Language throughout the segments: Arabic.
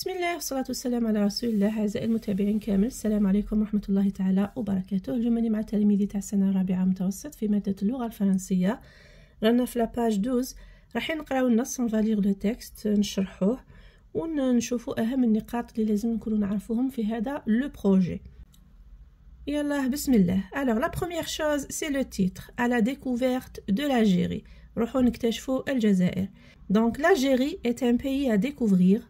بسم الله والصلاة والسلام على رسول الله أعزائي المتابعين كامل السلام عليكم ورحمة الله تعالى وبركاته اليوم مع تلميذي تاع السنة الرابعة متوسط في مادة اللغة الفرنسية رانا في لاباج 12 راح نقراو النص نفاليغ لو تيكست نشرحوه ونشوفو أهم النقاط اللي لازم نكونو نعرفوهم في هذا لو بروجي يلا بسم الله الوغ لا première شوز سي لو تيتر à ديكوفيرت دو لاجيري روحو روحوا الجزائر دونك لاجيري ات ان بيي ا découvrir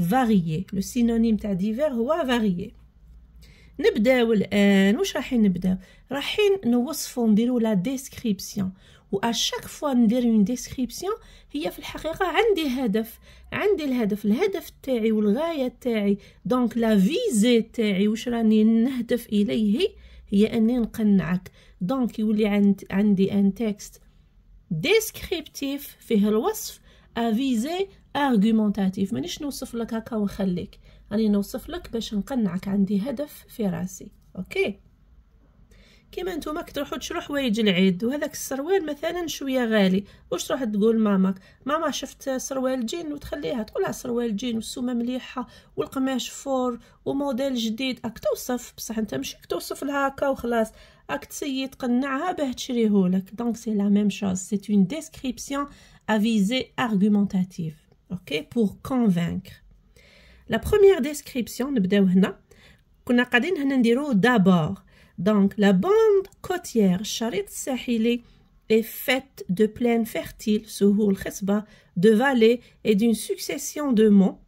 فاريي لو سينونيم تاع ديفير هو فاريي نبداو الان واش راحين نبداو راحين نوصفو نديرو لا ديسكريبسيون و اشاك فوا ندير اون ديسكريبسيون هي في الحقيقه عندي هدف عندي الهدف الهدف تاعي والغايه تاعي دونك لا فيزي تاعي واش راني نهدف اليه هي اني نقنعك دونك يولي عند عندي ان تكست ديسكريبتيف فيه الوصف افيزي ارغومونتاتيف مانيش نوصف لك هكا ونخليك راني يعني نوصف لك باش نقنعك عندي هدف في راسي اوكي كيما نتوما كتروحوا تشرو حوايج العيد وهذاك السروال مثلا شويه غالي واش تروح تقول ماماك ماما شفت سروال جين وتخليها تقول لها سروال جين والسومه مليحه والقماش فور وموديل جديد راك توصف بصح انت ماشي توصف لها هكا وخلاص راك تسيي تقنعها باه تشريه لك دونك سي لا ميم شوز سي اون ديسكريبسيون افيزي ارغومونتاتيف اوكي بور كونفانكر لا بروميير ديسكريبسيون نبداو هنا كنا قاعدين هنا نديرو دابور Donc, la bande côtière Charit Sahili est faite de plaines fertiles, Souhoul de vallées et d'une succession de monts,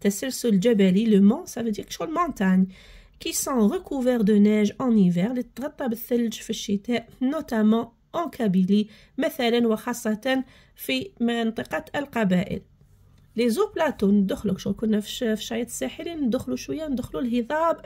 Tesselsul Jebeli, le mont, ça veut dire que montagne, qui sont recouverts de neige en hiver, les Tratab notamment en Kabylie, مثلا وخاصة في Les القبائل. Les زو Les ندخلو dans كنا في ندخلو le ندخلو الهضاب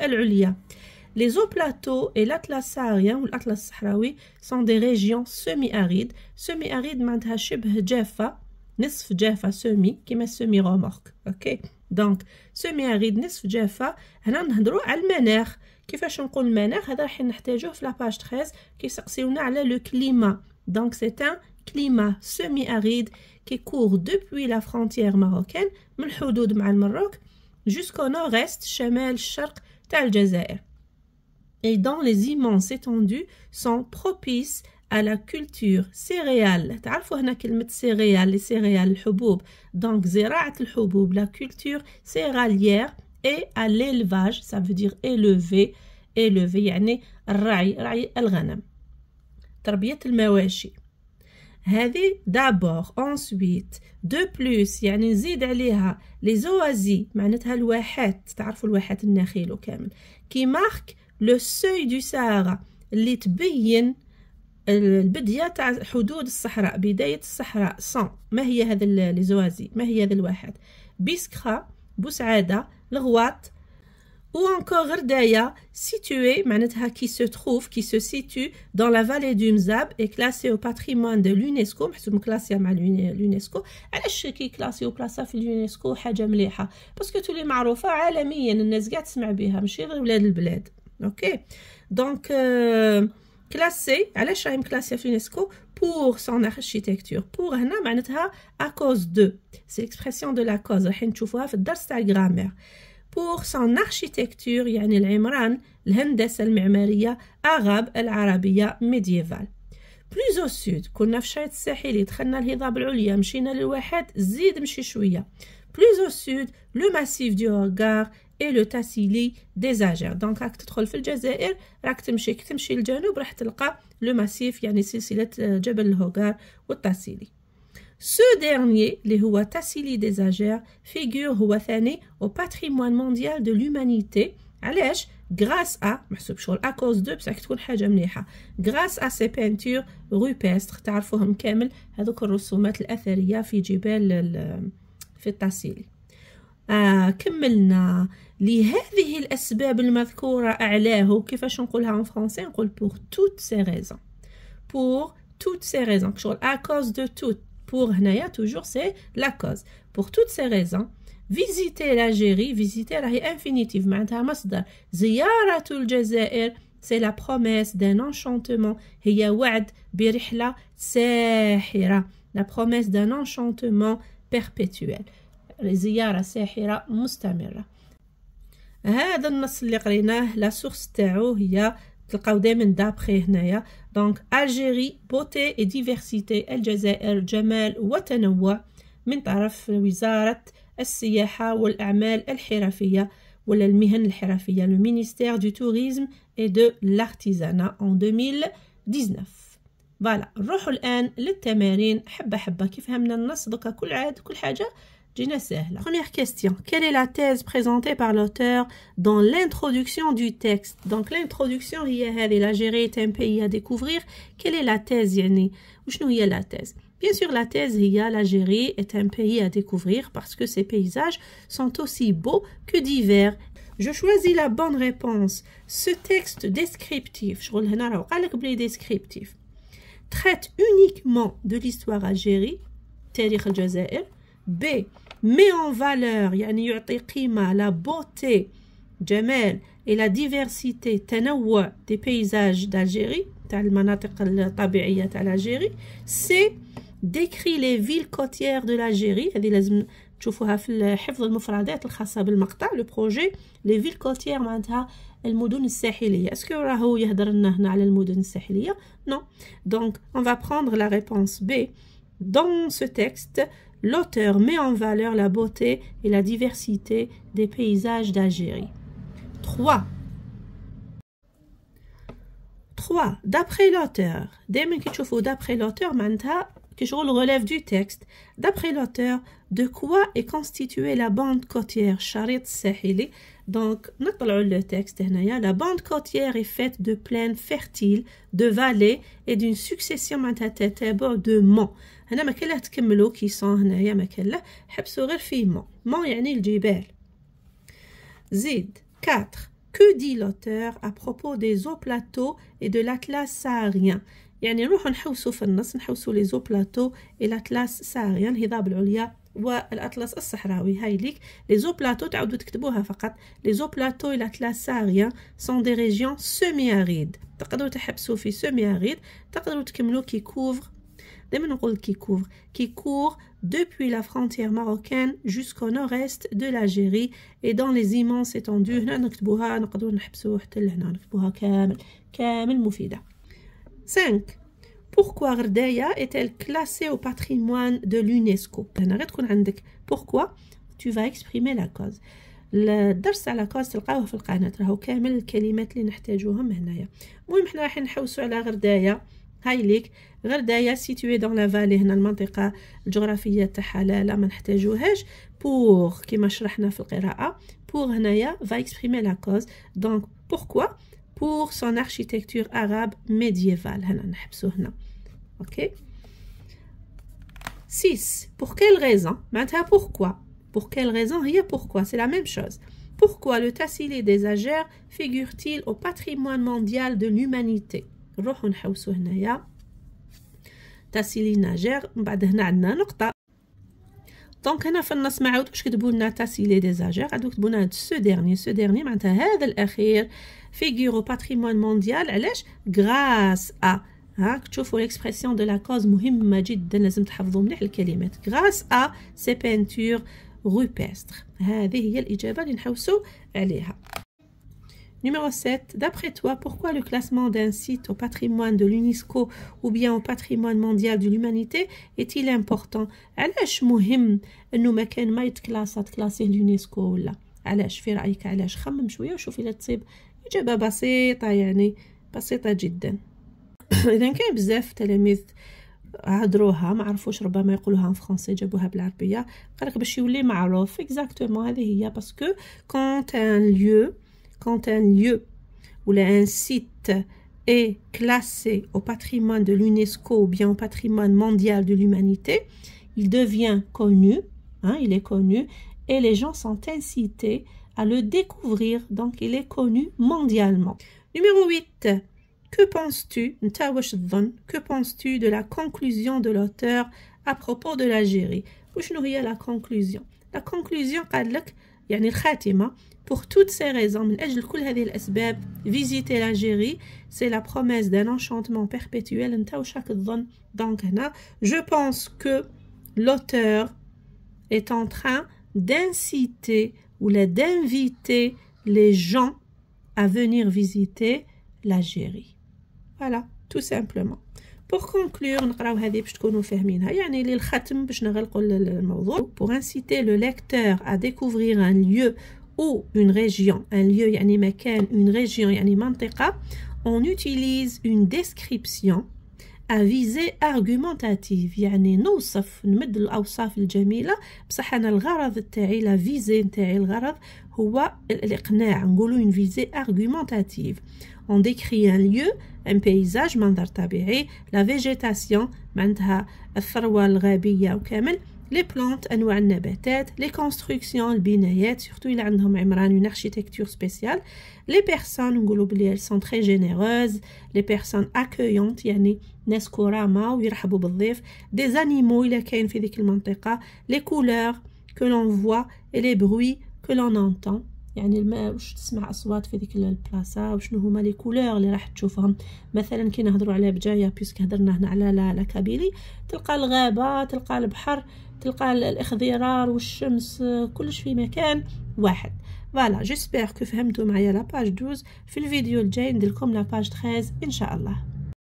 les hauts plateaux et l'Atlas saharien ou l'Atlas sahraoui sont des régions semi-arides. Semi-arides, mandaha shibh Jaffa, nisf Jaffa semi, qui est semi-remorque. OK? Donc, semi-aride, nisf Jaffa, هنا نهضروا على المناخ. كيفاش نقول المناخ هذا راح 13 qui على le climat Donc, c'est un climat semi-aride qui court depuis la frontière marocaine, من الحدود مع المروك, jusqu'au nord-est, شمال الشرق tel الجزائر et dans les immenses étendues sont propices à la culture céréales. تعرفوا هنا كلمة céréales, les céréales, الحبوب. Donc, زراعة الحبوب, la culture céréalière et à l'élevage, ça veut dire élever, élever, يعني الرعي, رعي الغنم. تربية المواشي. هذه d'abord, ensuite de plus, يعني نزيد عليها لي زوازي معناتها الواحات تعرفوا الواحات النخيل وكامل كي مارك لو سوي دو سارا اللي تبين البدية تاع حدود الصحراء بداية الصحراء سون ما هي هذا لي زوازي ما هي هذا الواحد بيسكرا بوسعادة الغواط او انكور غردايا سيتوي معناتها كي سو تروف كي سو سيتو دون لا فالي دو مزاب اي كلاسي او باتريمون دو l'UNESCO, محسوب كلاسيا مع l'UNESCO. علاش كي كلاسي بلاصه في اليونسكو حاجة مليحة؟ باسكو تولي معروفة عالميا الناس قاع تسمع بها ماشي غير ولاد البلاد. ok donc euh, classé à l'échelle classé à l'UNESCO pour son architecture pour un amanita à cause de c'est l'expression de la cause dans sa grammaire pour son architecture yani l'imran l'hendesse l'imamaria arabe l'arabia médiévale plus au sud, كنا في شاي الساحلي دخلنا الهضاب العليا مشينا للواحات زيد Plus au sud, le massif du Hoggar اي لو تاسيلي ديزاجير دونك راك تدخل في الجزائر راك تمشي تمشي للجنوب راح تلقى لو ماسيف يعني سلسله آه، جبل الهوغار والتاسيلي Ce dernier, اللي هو تاسيلي ديزاجير فيغور هو ثاني au patrimoine mondial de l'humanité علاش grâce à محسوب شغل à cause de بصح تكون حاجه مليحه grâce à ces peintures rupestres تعرفوهم كامل هذوك الرسومات الاثريه في جبال آه، في التاسيلي آه كملنا لهذه الاسباب المذكوره اعلاه كيفاش نقولها ان فرونسي نقول بور توت سي ريزون بور توت سي ريزون شغل ا كوز دو توت بور هنايا توجور سي لا كوز توت سي ريزون فيزيتي لجيري فيزيتي راهي انفينيتيف معناتها مصدر زياره الجزائر سي لا بروميس دان انشانتمون هي وعد برحله ساحره لا بروميس دان انشانتمون بيربيتويل زيارة ساحرة مستمرة هذا النص اللي قريناه لا سورس تاعو هي تلقاو دائما دابخي هنايا دونك الجيري بوتي اي ديفيرسيتي الجزائر جمال وتنوع من طرف وزارة السياحة والأعمال الحرفية ولا المهن الحرفية لو مينيستير دو توريزم اي دو لارتيزانا ان 2019 فوالا نروحو الآن للتمارين حبة حبة كيف فهمنا النص دوكا كل عاد كل حاجة Première question. Quelle est la thèse présentée par l'auteur dans l'introduction du texte Donc, l'introduction, il y a la est un pays à découvrir. Quelle est la thèse, Yanné qu'il y a la thèse Bien sûr, la thèse, il y a l'Algérie est un pays à découvrir parce que ses paysages sont aussi beaux que divers. Je choisis la bonne réponse. Ce texte descriptif, descriptif, traite uniquement de l'histoire algérie, B. Met en valeur, la beauté, Jamel et la diversité, des paysages d'Algérie, C. Décrit les villes côtières de l'Algérie, le projet, les villes côtières, est-ce que Non. Donc, on va prendre la réponse B. Dans ce texte, l'auteur met en valeur la beauté et la diversité des paysages d'Algérie. 3. 3. D'après l'auteur, d'après l'auteur, Manta, qui relève du texte, d'après l'auteur, de quoi est constituée la bande côtière Charit Sahili. Donc, نطلعوا le texte هنايا. Hein. La bande côtière est faite de plaines fertiles, de vallées et d'une succession de monts. هنا ما كلها تكملوا كي سون هنايا ما كلها حبسوا غير في مون. مون يعني الجبال. زيد 4. Que dit l'auteur à propos des hauts plateaux et de l'atlas saharien يعني نروحو نحوسو في النص نحوسو لي زو بلاطو ساريان ساهري الهضاب العليا والاطلس الصحراوي هاي ليك لي زو بلاطو تعاودوا تكتبوها فقط لي زو بلاطو ساريان ساهريان سون دي ريجيون سيمي اريد تقدروا تحبسوا في سيمي اريد تقدروا تكملوا كي كوفر دائما نقول كي كوفر كي كور depuis la frontière marocaine jusqu'au nord-est de l'Algérie et dans les immenses étendues هنا نكتبوها نقدروا نحبسوا حتى لهنا نكتبوها كامل كامل مفيده 5 Pourquoi Rdaya est-elle classée au patrimoine de l'UNESCO Pourquoi Tu vas exprimer la cause. الدرس على كورس تلقاوه في القناة راهو كامل الكلمات اللي نحتاجوهم هنايا المهم حنا راح نحوسو على غرداية هاي ليك غرداية سيتوي دون لا فالي هنا المنطقة الجغرافية تاعها لا لا ما نحتاجوهاش بور كيما شرحنا في القراءة بور هنايا va exprimer la cause donc pourquoi pour son architecture arabe médiévale. OK 6. Pour quelle raison Maintenant, pourquoi Pour quelle raison Rien pourquoi, c'est la même chose. Pourquoi le tassili des agères figure-t-il au patrimoine mondial de l'humanité tassili nagère, دونك هنا في النص ما عاودوش كتبوا لنا تاسي لي ديزاجير غادي كتبوا لنا سو ديرني سو ديرني معناتها هذا الاخير فيغورو باتريمون مونديال علاش غراس ا هاك تشوفوا ليكسبرسيون دو لا كوز مهمه جدا لازم تحفظوا مليح الكلمات غراس ا سي بينتور روبستر هذه هي الاجابه اللي نحوسوا عليها Numéro 7. D'après toi, pourquoi le classement d'un site au patrimoine de l'UNESCO ou bien au patrimoine mondial de l'humanité est-il important علاش مهم انه مكان ما يتكلاس تكلاسيه l'UNESCO ولا علاش في رايك علاش خمم شويه وشوف الا تصيب اجابه بسيطه يعني بسيطه جدا اذا كاين بزاف تلاميذ هضروها ما عرفوش ربما يقولوها ان فرونسي جابوها بالعربيه قالك باش يولي معروف اكزاكتومون هذه هي باسكو كونت ان ليو quand un lieu ou un site est classé au patrimoine de l'UNESCO ou bien au patrimoine mondial de l'humanité, il devient connu, hein, il est connu, et les gens sont incités à le découvrir, donc il est connu mondialement. Numéro 8. Que penses-tu, que penses-tu de la conclusion de l'auteur à propos de l'Algérie? Où la conclusion? La conclusion, pour toutes ces raisons, visiter l'Algérie, c'est la promesse d'un enchantement perpétuel. je pense que l'auteur est en train d'inciter ou d'inviter les gens à venir visiter l'Algérie. Voilà, tout simplement. بوغ كونكلور نقراو هذه باش تكونوا فاهمينها يعني للختم باش نغلقوا الموضوع بوغ انسيتي لو ليكتور ا ديكوفرير ان ليو او اون ريجيون ان ليو يعني مكان, اون ريجيون يعني منطقة, اون اوتيليز اون ديسكريبسيون à visée يعني نوصف نمد الأوصاف الجميلة بصح أنا الغرض تاعي لا فيزي تاعي الغرض هو الإقناع نقولو اون فيزي ارغومونتاتيف On décrit un lieu, un paysage, la végétation, les plantes, les constructions, les surtout il une architecture spéciale. Les personnes, elles sont très généreuses, les personnes accueillantes, des animaux, les couleurs que l'on voit et les bruits que l'on entend. يعني الماء واش تسمع اصوات في ديك البلاصه وشنو هما لي كولور اللي راح تشوفهم مثلا كي نهضروا على بجايه بيسك هضرنا هنا على لا كابيلي تلقى الغابه تلقى البحر تلقى الاخضرار والشمس كلش في مكان واحد فوالا جيسبر كو فهمتوا معايا لاباج 12 في الفيديو الجاي ندير لكم لاباج 13 ان شاء الله